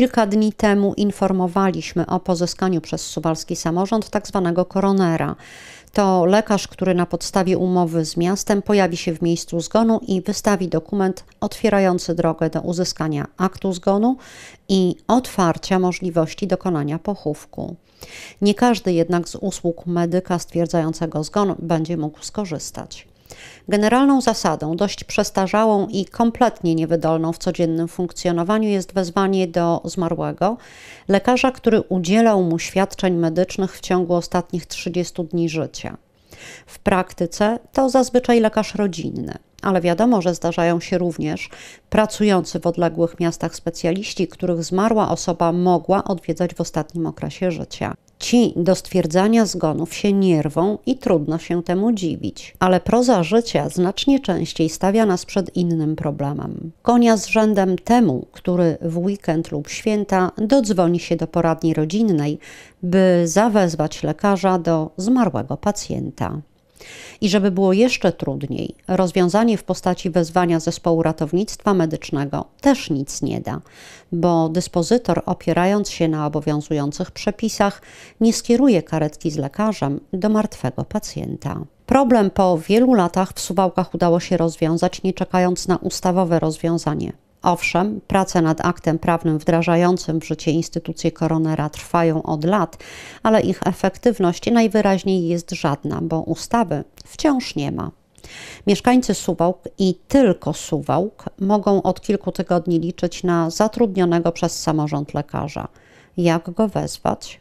Kilka dni temu informowaliśmy o pozyskaniu przez suwalski samorząd tzw. Tak koronera. To lekarz, który na podstawie umowy z miastem pojawi się w miejscu zgonu i wystawi dokument otwierający drogę do uzyskania aktu zgonu i otwarcia możliwości dokonania pochówku. Nie każdy jednak z usług medyka stwierdzającego zgon będzie mógł skorzystać. Generalną zasadą, dość przestarzałą i kompletnie niewydolną w codziennym funkcjonowaniu, jest wezwanie do zmarłego lekarza, który udzielał mu świadczeń medycznych w ciągu ostatnich 30 dni życia. W praktyce to zazwyczaj lekarz rodzinny, ale wiadomo, że zdarzają się również pracujący w odległych miastach specjaliści, których zmarła osoba mogła odwiedzać w ostatnim okresie życia. Ci do stwierdzania zgonów się nierwą i trudno się temu dziwić, ale proza życia znacznie częściej stawia nas przed innym problemem. Konia z rzędem temu, który w weekend lub święta dodzwoni się do poradni rodzinnej, by zawezwać lekarza do zmarłego pacjenta. I żeby było jeszcze trudniej, rozwiązanie w postaci wezwania zespołu ratownictwa medycznego też nic nie da, bo dyspozytor, opierając się na obowiązujących przepisach, nie skieruje karetki z lekarzem do martwego pacjenta. Problem po wielu latach w Suwałkach udało się rozwiązać, nie czekając na ustawowe rozwiązanie. Owszem, prace nad aktem prawnym wdrażającym w życie instytucje koronera trwają od lat, ale ich efektywność najwyraźniej jest żadna, bo ustawy wciąż nie ma. Mieszkańcy Suwałk i tylko Suwałk mogą od kilku tygodni liczyć na zatrudnionego przez samorząd lekarza. Jak go wezwać?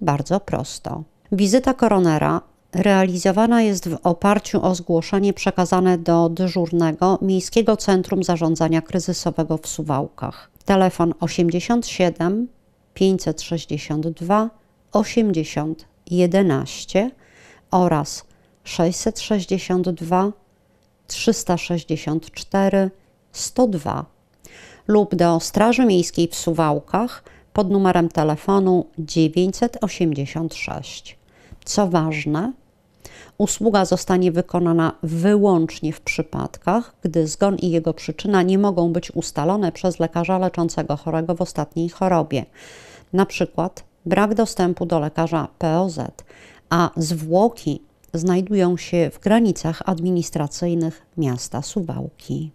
Bardzo prosto. Wizyta koronera realizowana jest w oparciu o zgłoszenie przekazane do dyżurnego Miejskiego Centrum Zarządzania Kryzysowego w Suwałkach. Telefon 87 562 80 11 oraz 662 364 102 lub do Straży Miejskiej w Suwałkach pod numerem telefonu 986. Co ważne, Usługa zostanie wykonana wyłącznie w przypadkach, gdy zgon i jego przyczyna nie mogą być ustalone przez lekarza leczącego chorego w ostatniej chorobie, np. brak dostępu do lekarza POZ, a zwłoki znajdują się w granicach administracyjnych miasta Suwałki.